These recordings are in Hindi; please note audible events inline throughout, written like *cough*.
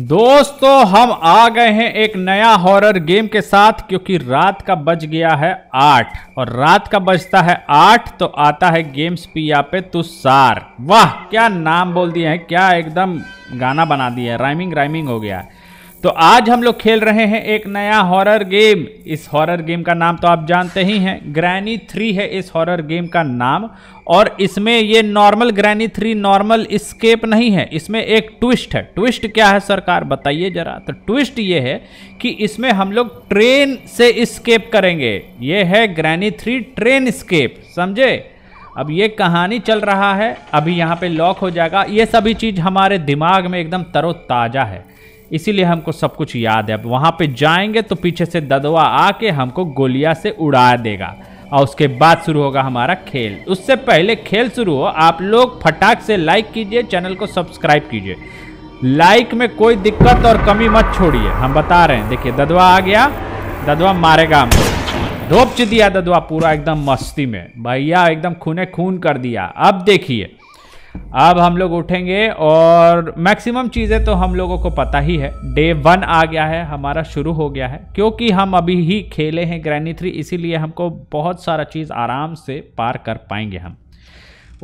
दोस्तों हम आ गए हैं एक नया हॉरर गेम के साथ क्योंकि रात का बज गया है आठ और रात का बजता है आठ तो आता है गेम्स पिया पे तुसार वाह क्या नाम बोल दिए हैं क्या एकदम गाना बना दिया है राइमिंग राइमिंग हो गया है तो आज हम लोग खेल रहे हैं एक नया हॉरर गेम इस हॉरर गेम का नाम तो आप जानते ही हैं ग्रैनी थ्री है इस हॉरर गेम का नाम और इसमें ये normal Granny three normal escape नहीं है इसमें एक ट्विस्ट है ट्विस्ट क्या है सरकार बताइए जरा तो ट्विस्ट ये है कि इसमें हम लोग ट्रेन से स्केप करेंगे ये है ग्रैनी थ्री ट्रेन स्केप समझे अब ये कहानी चल रहा है अभी यहाँ पर लॉक हो जाएगा ये सभी चीज़ हमारे दिमाग में एकदम तरोताज़ा है इसीलिए हमको सब कुछ याद है अब वहाँ पे जाएंगे तो पीछे से ददवा आके हमको गोलिया से उड़ा देगा और उसके बाद शुरू होगा हमारा खेल उससे पहले खेल शुरू हो आप लोग फटाक से लाइक कीजिए चैनल को सब्सक्राइब कीजिए लाइक में कोई दिक्कत और कमी मत छोड़िए हम बता रहे हैं देखिए ददवा आ गया ददवा मारेगा हमको धोप दिया ददवा पूरा एकदम मस्ती में भैया एकदम खूने खून कर दिया अब देखिए अब हम लोग उठेंगे और मैक्सिमम चीज़ें तो हम लोगों को पता ही है डे वन आ गया है हमारा शुरू हो गया है क्योंकि हम अभी ही खेले हैं ग्रैनी थ्री इसीलिए हमको बहुत सारा चीज़ आराम से पार कर पाएंगे हम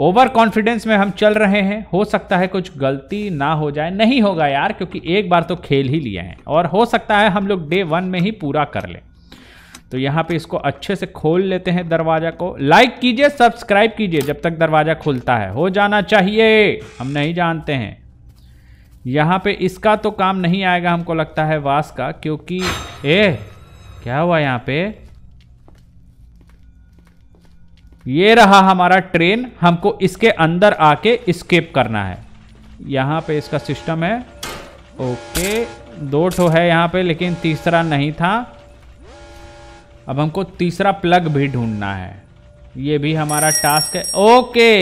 ओवर कॉन्फिडेंस में हम चल रहे हैं हो सकता है कुछ गलती ना हो जाए नहीं होगा यार क्योंकि एक बार तो खेल ही लिए हैं और हो सकता है हम लोग डे वन में ही पूरा कर लें तो यहाँ पे इसको अच्छे से खोल लेते हैं दरवाजा को लाइक कीजिए सब्सक्राइब कीजिए जब तक दरवाजा खुलता है हो जाना चाहिए हम नहीं जानते हैं यहाँ पे इसका तो काम नहीं आएगा हमको लगता है वास का क्योंकि ए क्या हुआ यहाँ पे ये रहा हमारा ट्रेन हमको इसके अंदर आके स्केप करना है यहाँ पे इसका सिस्टम है ओके दो ठो है यहाँ पे लेकिन तीसरा नहीं था अब हमको तीसरा प्लग भी ढूंढना है ये भी हमारा टास्क है ओके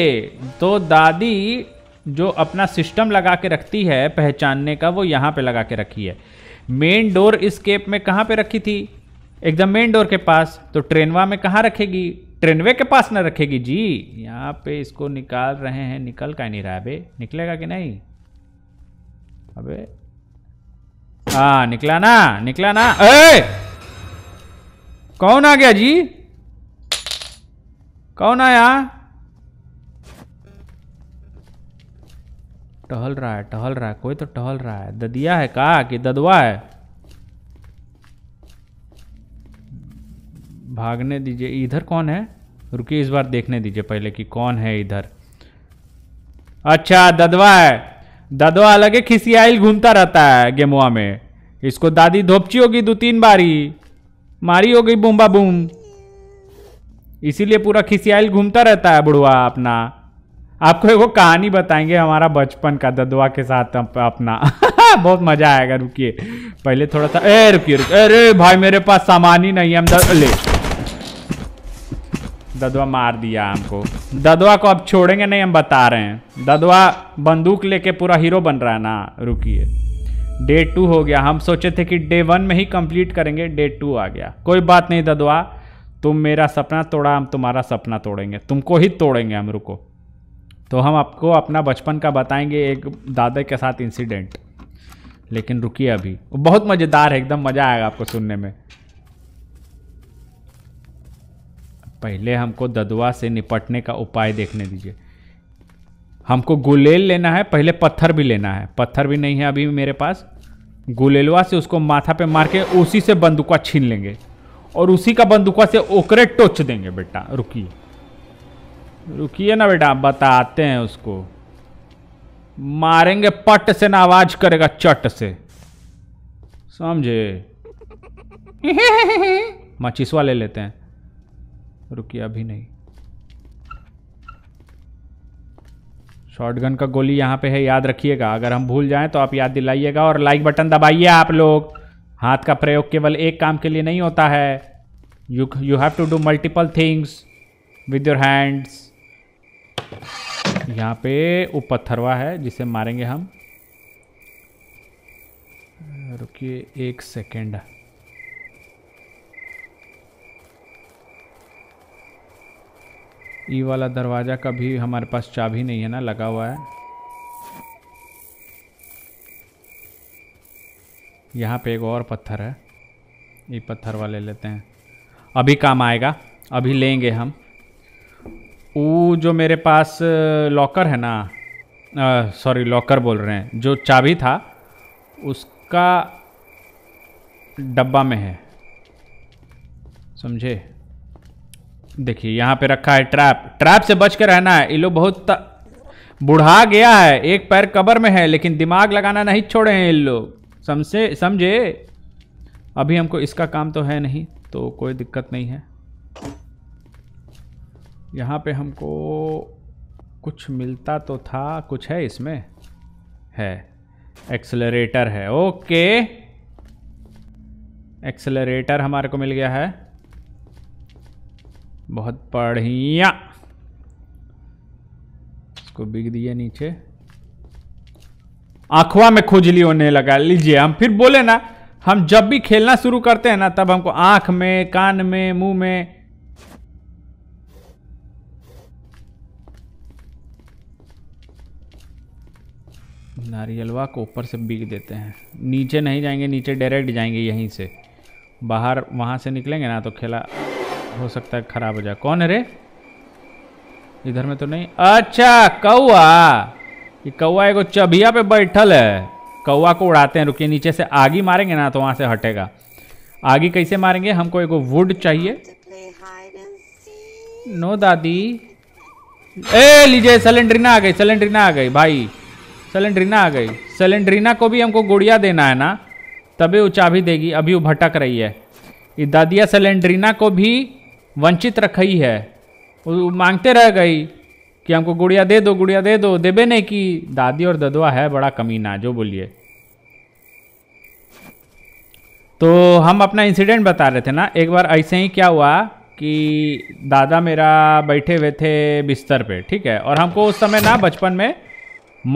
तो दादी जो अपना सिस्टम लगा के रखती है पहचानने का वो यहाँ पे लगा के रखी है मेन डोर इस केप में कहाँ पे रखी थी एकदम मेन डोर के पास तो ट्रेनवा में कहाँ रखेगी ट्रेनवे के पास ना रखेगी जी यहाँ पे इसको निकाल रहे हैं निकल का नहीं रहा बे निकलेगा कि नहीं अबे हाँ निकला ना निकला ना ए! कौन आ गया जी कौन आया टहल रहा है टहल रहा है कोई तो टहल रहा है ददिया है का कि ददवा है भागने दीजिए इधर कौन है रुकिए इस बार देखने दीजिए पहले कि कौन है इधर अच्छा ददवा है ददवा अलग है खिसियाल घूमता रहता है गेमुआ में इसको दादी धोपची होगी दो तीन बारी मारी हो गई बूम्बा बूम इसीलिए पूरा खिसियाल घूमता रहता है बुढ़वा अपना आपको एगो कहानी बताएंगे हमारा बचपन का ददवा के साथ अपना *laughs* बहुत मजा आएगा रुकिए पहले थोड़ा सा ए रुकिए रुकिए अरे भाई मेरे पास सामान ही नहीं है हम दर... ले ददवा मार दिया हमको ददवा को अब छोड़ेंगे नहीं हम बता रहे हैं ददवा बंदूक लेके पूरा हीरो बन रहा है ना रुकिए डे टू हो गया हम सोचे थे कि डे वन में ही कंप्लीट करेंगे डे टू आ गया कोई बात नहीं ददवा तुम मेरा सपना तोड़ा हम तुम्हारा सपना तोड़ेंगे तुमको ही तोड़ेंगे हम रुको तो हम आपको अपना बचपन का बताएंगे एक दादा के साथ इंसिडेंट लेकिन रुकिए अभी बहुत मज़ेदार है एकदम मज़ा आएगा आपको सुनने में पहले हमको ददुआ से निपटने का उपाय देखने दीजिए हमको गुलेल लेना है पहले पत्थर भी लेना है पत्थर भी नहीं है अभी मेरे पास गुलेलवा से उसको माथा पे मार के उसी से बंदूका छीन लेंगे और उसी का बंदूकवा से ओकरे टोच देंगे बेटा रुकिए रुकिए ना बेटा बताते हैं उसको मारेंगे पट से ना आवाज करेगा चट से समझे *laughs* मचिसवा ले लेते हैं रुकिए अभी नहीं शॉटगन का गोली यहाँ पे है याद रखिएगा अगर हम भूल जाएं तो आप याद दिलाइएगा और लाइक बटन दबाइए आप लोग हाथ का प्रयोग केवल एक काम के लिए नहीं होता है you you have to do multiple things with your hands यहाँ पे वो पत्थरवा है जिसे मारेंगे हम रुकिए एक सेकेंड ई वाला दरवाज़ा का भी हमारे पास चाबी नहीं है ना लगा हुआ है यहाँ पे एक और पत्थर है ये पत्थर वाले लेते हैं अभी काम आएगा अभी लेंगे हम वो जो मेरे पास लॉकर है ना सॉरी लॉकर बोल रहे हैं जो चाबी था उसका डब्बा में है समझे देखिए यहाँ पे रखा है ट्रैप ट्रैप से बच के रहना है इन लोग बहुत बुढ़ा गया है एक पैर कबर में है लेकिन दिमाग लगाना नहीं छोड़े हैं इन लोग समझे समझे अभी हमको इसका काम तो है नहीं तो कोई दिक्कत नहीं है यहाँ पे हमको कुछ मिलता तो था कुछ है इसमें है एक्सलरेटर है ओके एक्सलरेटर हमारे को मिल गया है बहुत बढ़िया इसको बिग दिया नीचे आंखवा में खुजली होने लगा लीजिए हम फिर बोले ना हम जब भी खेलना शुरू करते हैं ना तब हमको आंख में कान में मुंह में नारियलवा को ऊपर से बिग देते हैं नीचे नहीं जाएंगे नीचे डायरेक्ट जाएंगे यहीं से बाहर वहां से निकलेंगे ना तो खेला हो सकता है खराब हो जाए कौन है रे इधर में तो नहीं अच्छा कौआ ये कौआ एगो चबिया पे बैठल है कौआ को उड़ाते हैं रुकिए नीचे से आगे मारेंगे ना तो वहां से हटेगा आगे कैसे मारेंगे हमको एगो वुड चाहिए नो दादी ए लीजिए सिलेंड्रीना आ गई सिलेंड्रीना आ गई भाई सिलेंड्रीना आ गई सिलेंड्रीना को भी हमको गुड़िया देना है ना तभी वो चाभी देगी अभी वो भटक रही है दादिया सिलेंड्रीना को भी वंचित रखी है वो मांगते रह गई कि हमको गुड़िया दे दो गुड़िया दे दो देबे नहीं कि दादी और ददुआ है बड़ा कमीना जो बोलिए तो हम अपना इंसिडेंट बता रहे थे ना एक बार ऐसे ही क्या हुआ कि दादा मेरा बैठे हुए थे बिस्तर पे ठीक है और हमको उस समय ना बचपन में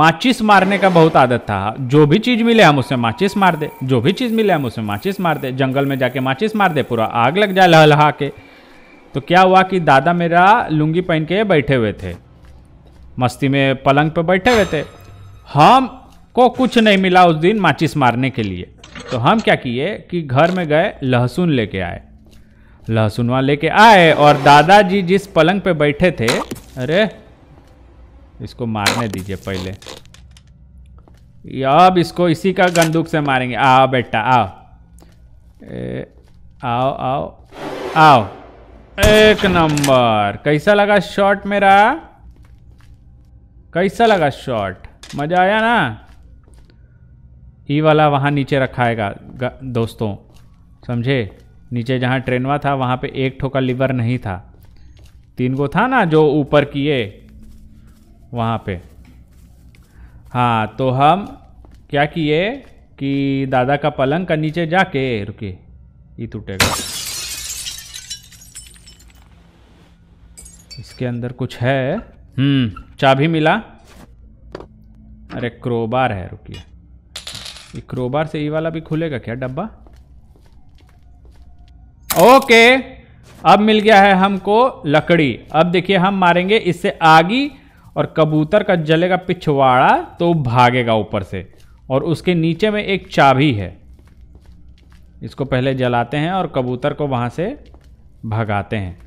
माचिस मारने का बहुत आदत था जो भी चीज़ मिले हम उसमें माचिस मार दे जो भी चीज़ मिले हम उसमें माचिस मार दे जंगल में जाके माचिस मार दे पूरा आग लग जाए लहलहा के तो क्या हुआ कि दादा मेरा लुंगी पहन के बैठे हुए थे मस्ती में पलंग पे बैठे हुए थे हम को कुछ नहीं मिला उस दिन माचिस मारने के लिए तो हम क्या किए कि घर में गए लहसुन लेके आए लहसुन वहाँ लेके आए और दादाजी जिस पलंग पे बैठे थे अरे इसको मारने दीजिए पहले अब इसको इसी का गंदूक से मारेंगे आओ बेटा आओ ए, आओ आओ आओ एक नंबर कैसा लगा शॉट मेरा कैसा लगा शॉट मज़ा आया ना ई वाला वहाँ नीचे रखाएगा दोस्तों समझे नीचे जहाँ ट्रेनवा था वहाँ पे एक ठोका लीवर नहीं था तीन गो था ना जो ऊपर किए वहाँ पे हाँ तो हम क्या किए कि दादा का पलंग का नीचे जाके रुके ये टूटेगा इसके अंदर कुछ है हम्म चाबी मिला अरे क्रोबार है रुकिए ये क्रोबार से ये वाला भी खुलेगा क्या डब्बा ओके अब मिल गया है हमको लकड़ी अब देखिए हम मारेंगे इससे आगी और कबूतर का जलेगा पिछवाड़ा तो भागेगा ऊपर से और उसके नीचे में एक चाबी है इसको पहले जलाते हैं और कबूतर को वहाँ से भगाते हैं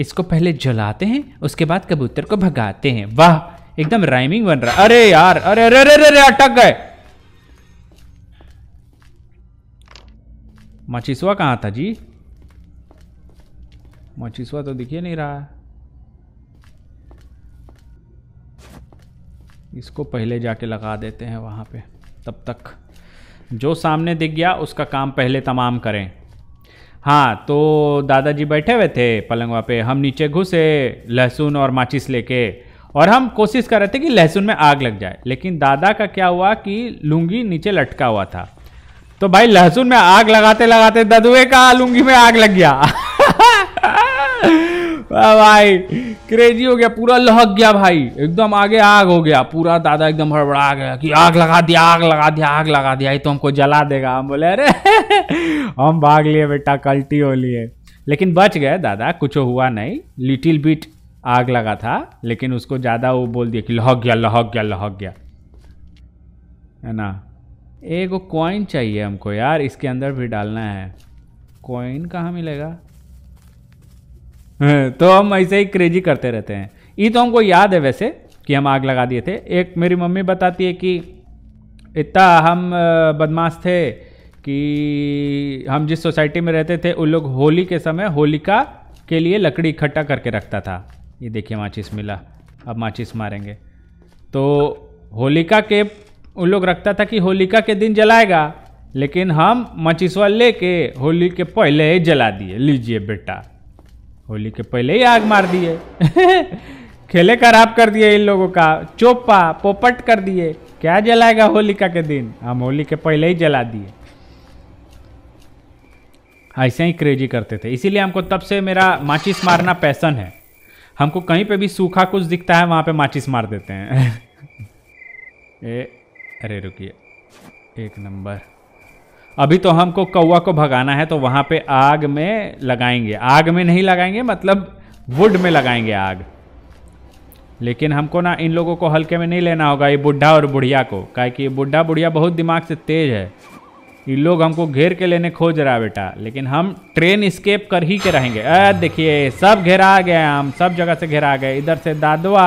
इसको पहले जलाते हैं उसके बाद कबूतर को भगाते हैं वाह एकदम राइमिंग बन रहा अरे यार अरे अरे अरे अरे अटक गए मचिसुआ कहाँ था जी मचिसुआ तो दिख ही नहीं रहा इसको पहले जाके लगा देते हैं वहां पे तब तक जो सामने दिख गया उसका काम पहले तमाम करें हाँ तो दादाजी बैठे हुए थे पलंगवा पे हम नीचे घुसे लहसुन और माचिस लेके और हम कोशिश कर रहे थे कि लहसुन में आग लग जाए लेकिन दादा का क्या हुआ कि लुंगी नीचे लटका हुआ था तो भाई लहसुन में आग लगाते लगाते ददुए का लुंगी में आग लग गया *laughs* भाई क्रेजी हो गया पूरा लहक गया भाई एकदम आगे आग हो गया पूरा दादा एकदम हड़बड़ा गया कि आग लगा दिया आग लगा दिया आग लगा दिया ये तो हमको जला देगा हम बोले अरे हम भाग लिए बेटा कल्टी हो लिए लेकिन बच गए दादा कुछ हुआ नहीं लिटिल बिट आग लगा था लेकिन उसको ज़्यादा वो बोल दिया कि लहक गया लहक गया लहक गया है ना एगो कॉइन चाहिए हमको यार इसके अंदर भी डालना है कॉइन कहाँ मिलेगा *laughs* तो हम ऐसे ही क्रेजी करते रहते हैं ये तो हमको याद है वैसे कि हम आग लगा दिए थे एक मेरी मम्मी बताती है कि इतना हम बदमाश थे कि हम जिस सोसाइटी में रहते थे उन लोग होली के समय होलिका के लिए लकड़ी इकट्ठा करके रखता था ये देखिए माचिस मिला अब माचिस मारेंगे तो होलिका के उन लोग रखता था कि होलिका के दिन जलाएगा लेकिन हम माचिसवा लेके होली के पहले ही जला दिए लीजिए बेटा होली के पहले ही आग मार दिए *laughs* खेले खराब कर दिए इन लोगों का चोपा पोपट कर दिए क्या जलाएगा होलिका के दिन हम होली के पहले ही जला दिए ऐसे ही क्रेजी करते थे इसीलिए हमको तब से मेरा माचिस मारना पैसन है हमको कहीं पे भी सूखा कुछ दिखता है वहाँ पे माचिस मार देते हैं *laughs* ए अरे रुकिए एक नंबर अभी तो हमको कौआ को भगाना है तो वहाँ पे आग में लगाएंगे आग में नहीं लगाएंगे मतलब वुड में लगाएंगे आग लेकिन हमको ना इन लोगों को हल्के में नहीं लेना होगा ये बुढ़ा और बुढ़िया को क्या कि बुढ़ा बुढ़िया बहुत दिमाग से तेज है ये लोग हमको घेर के लेने खोज रहा बेटा लेकिन हम ट्रेन स्केप कर ही के रहेंगे देखिए सब घेरा आ गए हम सब जगह से घेरा आ गए इधर से दादवा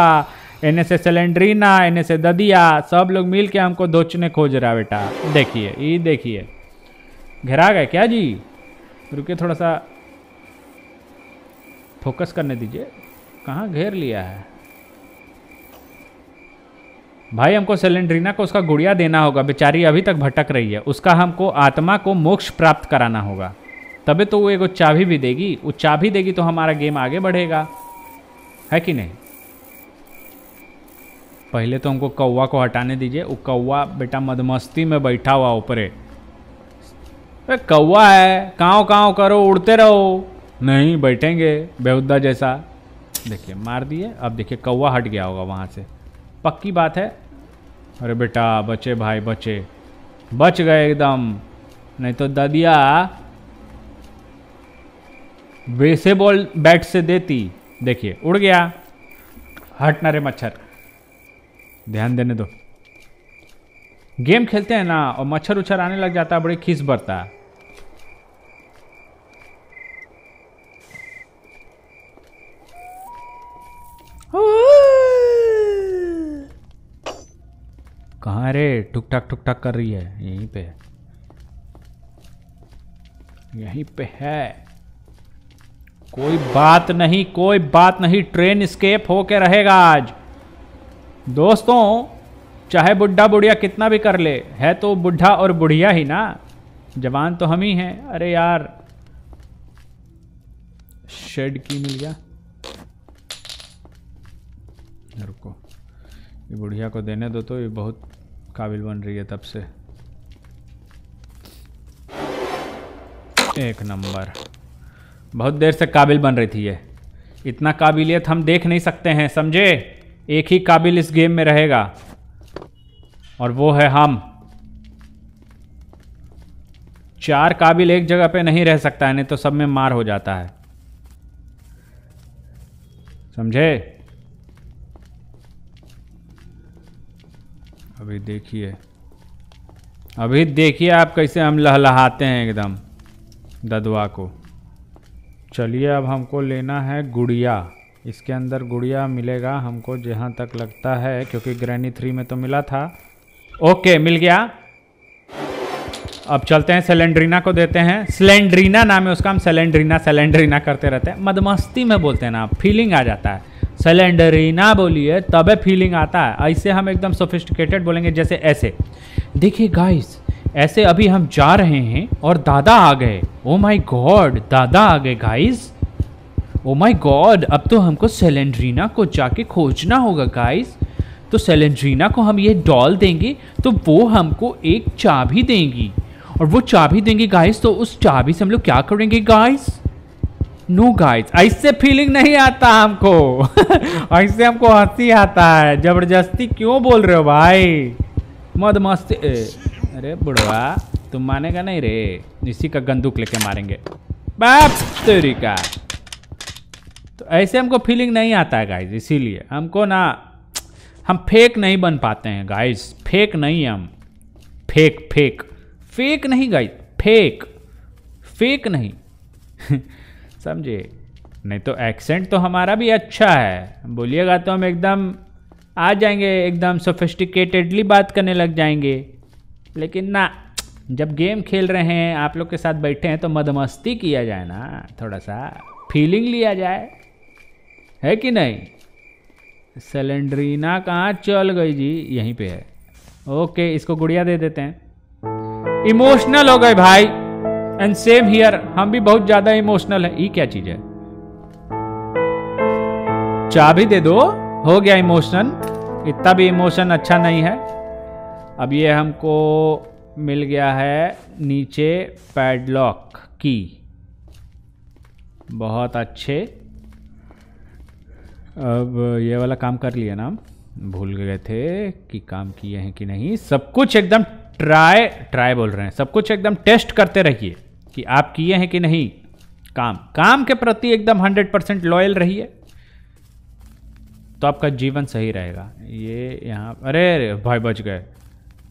एन एस सिलेंड्रीना एन एस ददिया सब लोग मिल के हमको दोचने खोज रहा बेटा देखिए ये देखिए घेरा गए क्या जी रुके थोड़ा सा फोकस करने दीजिए कहाँ घेर लिया है भाई हमको सेलेंड्रीना को उसका गुड़िया देना होगा बेचारी अभी तक भटक रही है उसका हमको आत्मा को मोक्ष प्राप्त कराना होगा तभी तो वो एगो चाभी भी देगी वो चाभी देगी तो हमारा गेम आगे बढ़ेगा है कि नहीं पहले तो हमको कौवा को हटाने दीजिए वो कौवा बेटा मदमस्ती में बैठा हुआ ऊपरे अरे कौवा है काँव काँव करो उड़ते रहो नहीं बैठेंगे बेहुदा जैसा देखिए मार दिए अब देखिए कौवा हट गया होगा वहाँ से पक्की बात है अरे बेटा बचे भाई बचे बच गए एकदम नहीं तो ददिया वैसे बॉल बैट से देती देखिए उड़ गया हटना रे मच्छर ध्यान देने दो गेम खेलते हैं ना और मच्छर उच्छर आने लग जाता है बड़ी खीस बढ़ता है कहाँ रे ठुक ठाक ठुक ठाक कर रही है यहीं पे है यहीं पे है कोई बात नहीं कोई बात नहीं ट्रेन स्केप होके रहेगा आज दोस्तों चाहे बुढ़ा बुढ़िया कितना भी कर ले है तो बुढ़ा और बुढ़िया ही ना जवान तो हम ही हैं अरे यार शेड की मिल गया रुको ये बुढ़िया को देने दो तो ये बहुत काबिल बन रही है तब से एक नंबर बहुत देर से काबिल बन रही थी ये इतना काबिलियत हम देख नहीं सकते हैं समझे एक ही काबिल इस गेम में रहेगा और वो है हम चार काबिल एक जगह पे नहीं रह सकता है नहीं तो सब में मार हो जाता है समझे अभी देखिए अभी देखिए आप कैसे हम लहलहाते हैं एकदम ददवा को चलिए अब हमको लेना है गुड़िया इसके अंदर गुड़िया मिलेगा हमको जहाँ तक लगता है क्योंकि ग्रैनी थ्री में तो मिला था ओके मिल गया अब चलते हैं सेलेंड्रीना को देते हैं सिलेंड्रीना नाम है उसका हम सेलेंड्रीना सेलेंड्रीना करते रहते हैं मदमस्ती में बोलते हैं ना फीलिंग आ जाता है ना बोलिए तबे फीलिंग आता है ऐसे हम एकदम सोफिस्टिकेटेड बोलेंगे जैसे ऐसे देखिए गाइस ऐसे अभी हम जा रहे हैं और दादा आ गए ओ माय गॉड दादा आ गए गाइस ओ माय गॉड अब तो हमको सेलेंड्रीना को जाके खोजना होगा गाइस तो सेलेंड्रीना को हम ये डॉल देंगे तो वो हमको एक चाबी देंगी और वो चाबी देंगी गाइस तो उस चाबी से हम लोग क्या करेंगे गाइस नो गाइस ऐसे फीलिंग नहीं आता हमको *laughs* ऐसे हमको हंसी आता है जबरदस्ती क्यों बोल रहे हो भाई मद मस्ती अरे बुढ़वा तुम मानेगा नहीं रे इसी का गंदूक लेके मारेंगे बाप तेरी का तो ऐसे हमको फीलिंग नहीं आता है गाइस इसीलिए हमको ना हम फेक नहीं बन पाते हैं गाइस फेक नहीं हम फेक फेक फेक नहीं गाइस फेक फेक नहीं *laughs* समझे नहीं तो एक्सेंट तो हमारा भी अच्छा है बोलिएगा तो हम एकदम आ जाएंगे एकदम सोफिस्टिकेटेडली बात करने लग जाएंगे लेकिन ना जब गेम खेल रहे हैं आप लोग के साथ बैठे हैं तो मदमस्ती किया जाए ना थोड़ा सा फीलिंग लिया जाए है कि नहीं सिलेंड्रीना कहाँ चल गई जी यहीं पे है ओके इसको गुड़िया दे देते हैं इमोशनल हो गए भाई एंड सेम हियर हम भी बहुत ज्यादा इमोशनल है ये क्या चीज है चाबी दे दो हो गया इमोशनल इतना भी इमोशन अच्छा नहीं है अब ये हमको मिल गया है नीचे पैडलॉक की बहुत अच्छे अब ये वाला काम कर लिया ना हम भूल गए थे कि काम किए हैं कि नहीं सब कुछ एकदम ट्राई ट्राई बोल रहे हैं सब कुछ एकदम टेस्ट करते रहिए कि आप किए हैं कि नहीं काम काम के प्रति एकदम हंड्रेड परसेंट लॉयल रहिए तो आपका जीवन सही रहेगा ये यहाँ अरे अरे भाई बच गए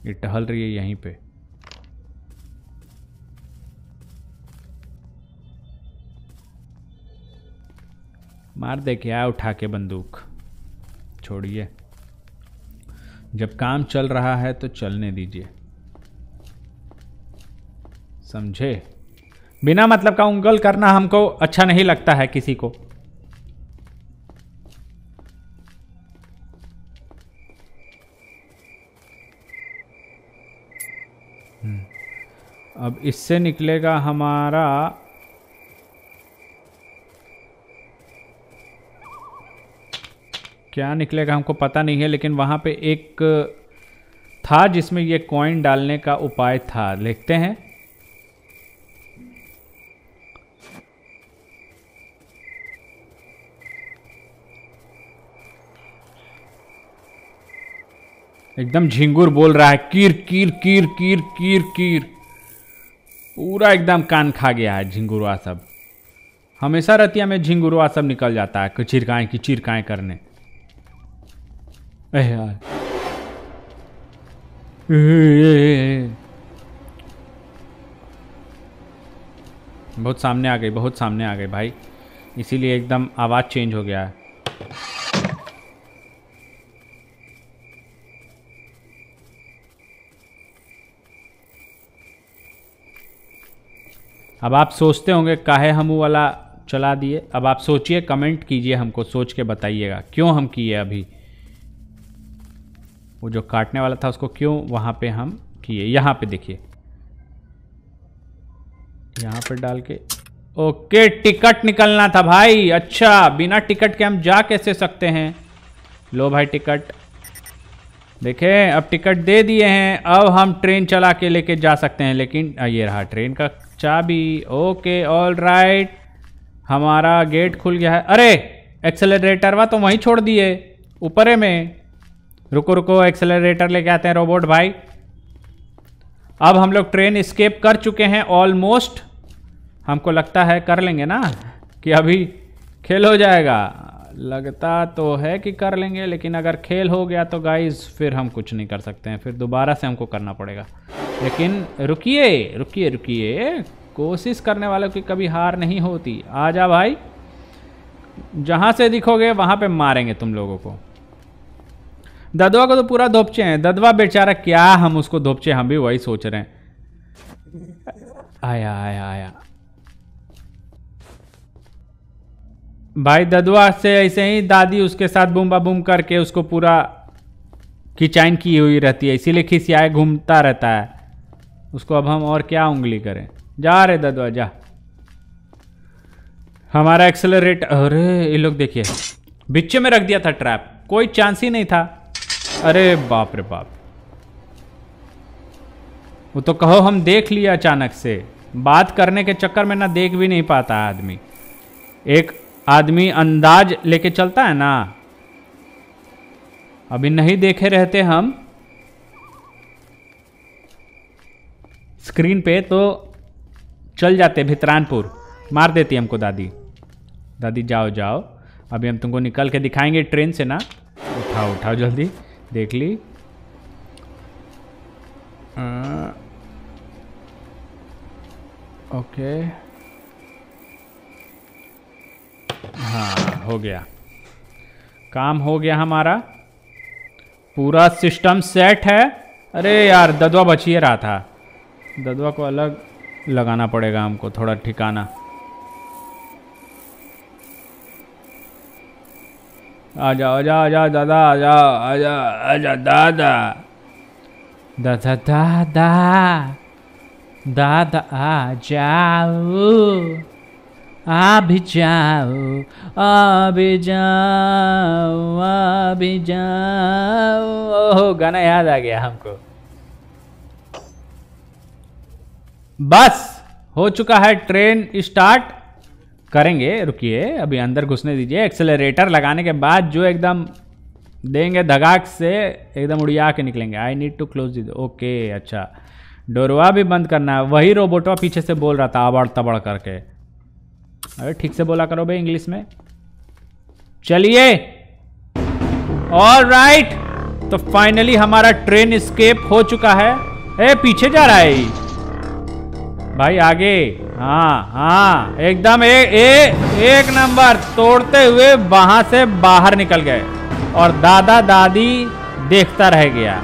ये टहल रही है यहीं पे मार दे क्या उठा के बंदूक छोड़िए जब काम चल रहा है तो चलने दीजिए समझे बिना मतलब का उंगल करना हमको अच्छा नहीं लगता है किसी को हम्म। अब इससे निकलेगा हमारा क्या निकलेगा हमको पता नहीं है लेकिन वहां पे एक था जिसमें ये कॉइन डालने का उपाय था देखते हैं एकदम झिंगुर बोल रहा है कीर कीर कीर कीर कीर कीर पूरा एकदम कान खा गया है झिंगुरुआ सब हमेशा रतिया में झिंगुरुआ सब निकल जाता है की चिरकाएं करने अरे यार ए, ए, ए, बहुत सामने आ गई बहुत सामने आ गई भाई इसीलिए एकदम आवाज़ चेंज हो गया है अब आप सोचते होंगे काहे हम वो वाला चला दिए अब आप सोचिए कमेंट कीजिए हमको सोच के बताइएगा क्यों हम किए अभी वो जो काटने वाला था उसको क्यों वहाँ पे हम किए यहाँ पे देखिए यहाँ पर डाल के ओके टिकट निकलना था भाई अच्छा बिना टिकट के हम जा कैसे सकते हैं लो भाई टिकट देखें अब टिकट दे दिए हैं अब हम ट्रेन चला के लेके जा सकते हैं लेकिन ये रहा ट्रेन का चाबी ओके ऑल राइट हमारा गेट खुल गया है अरे एक्सेलरेटर वा तो वहीं छोड़ दिए ऊपरे में रुको रुको एक्सेलरेटर लेके आते हैं रोबोट भाई अब हम लोग ट्रेन स्केप कर चुके हैं ऑलमोस्ट हमको लगता है कर लेंगे ना कि अभी खेल हो जाएगा लगता तो है कि कर लेंगे लेकिन अगर खेल हो गया तो गाइज फिर हम कुछ नहीं कर सकते हैं फिर दोबारा से हमको करना पड़ेगा लेकिन रुकिए रुकिए रुकिए कोशिश करने वालों की कभी हार नहीं होती आ जा भाई जहाँ से दिखोगे वहाँ पे मारेंगे तुम लोगों को ददवा को तो पूरा धोपचे हैं ददवा बेचारा क्या हम उसको धोपचे हम भी वही सोच रहे हैं आया आया आया भाई ददुआ से ऐसे ही दादी उसके साथ बुम्बा बुम करके उसको पूरा किचाइन की हुई रहती है इसीलिए खिसियाए घूमता रहता है उसको अब हम और क्या उंगली करें जा रे ददवा जा हमारा एक्सेलरेट अरे ये लोग देखिए बिच्चे में रख दिया था ट्रैप कोई चांस ही नहीं था अरे बाप रे बाप वो तो कहो हम देख लिया अचानक से बात करने के चक्कर में ना देख भी नहीं पाता आदमी एक आदमी अंदाज लेके चलता है ना अभी नहीं देखे रहते हम स्क्रीन पे तो चल जाते भितरानपुर मार देती हमको दादी दादी जाओ जाओ अभी हम तुमको निकल के दिखाएंगे ट्रेन से ना उठाओ उठाओ जल्दी देख ली आ, ओके हाँ हो गया काम हो गया हमारा पूरा सिस्टम सेट है अरे यार ददवा बची रहा था ददवा को अलग लगाना पड़ेगा हमको थोड़ा ठिकाना आ जाओ आ जाओ आ जाओ दादा आ जाओ आ जाओ आ जाओ दादा दादा दादा दादा आ जाओ आ भी जाओ आ भी जाओ आ भी जाओ ओह गाना याद आ गया हमको बस हो चुका है ट्रेन स्टार्ट करेंगे रुकिए अभी अंदर घुसने दीजिए एक्सेलरेटर लगाने के बाद जो एकदम देंगे धगाक से एकदम उड़िया के निकलेंगे I need to close this okay अच्छा डोरवा भी बंद करना है वही रोबोटवा पीछे से बोल रहा था आबड़ तबड़ करके अरे ठीक से बोला करो भाई इंग्लिश में चलिए ऑल राइट तो फाइनली हमारा ट्रेन स्केप हो चुका है ए पीछे जा रहा है भाई आगे हाँ हाँ एकदम ए, ए, एक नंबर तोड़ते हुए वहां से बाहर निकल गए और दादा दादी देखता रह गया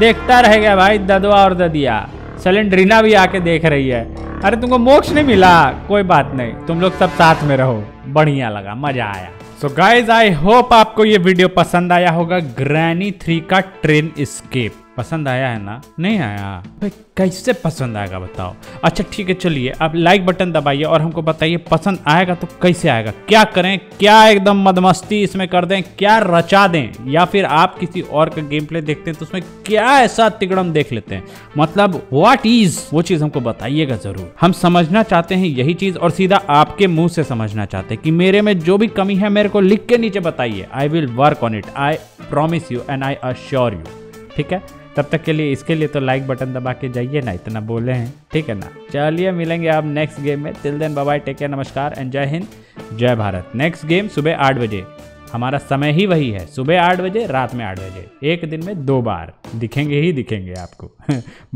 देखता रह गया भाई ददवा और ददिया सलेंड्रीना भी आके देख रही है अरे तुमको मोक्ष नहीं मिला कोई बात नहीं तुम लोग सब साथ में रहो बढ़िया लगा मजा आया सो गाइज आई होप आपको ये वीडियो पसंद आया होगा ग्रैनी थ्री का ट्रेन स्केप पसंद आया है ना नहीं आया भाई कैसे पसंद आएगा बताओ अच्छा ठीक है चलिए आप लाइक बटन दबाइए और हमको बताइए पसंद आएगा तो कैसे आएगा क्या करें क्या एकदम मदमस्ती इसमें कर दें क्या रचा दें या फिर आप किसी और का गेम प्ले देखते हैं तो उसमें क्या ऐसा तिगड़म देख लेते हैं मतलब व्हाट इज वो चीज हमको बताइएगा जरूर हम समझना चाहते हैं यही चीज और सीधा आपके मुंह से समझना चाहते हैं कि मेरे में जो भी कमी है मेरे को लिख के नीचे बताइए I will work on it I promise you and I assure you ठीक है तब तक के लिए इसके लिए तो लाइक बटन दबा के जाइए ना इतना बोले हैं ठीक है ना चलिए मिलेंगे आप नेक्स्ट गेम में till then bye take care नमस्कार एंड जय हिंद जय भारत नेक्स्ट गेम सुबह आठ बजे हमारा समय ही वही है सुबह आठ बजे रात में आठ बजे एक दिन में दो बार दिखेंगे ही दिखेंगे आपको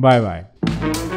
बाय *laughs* बाय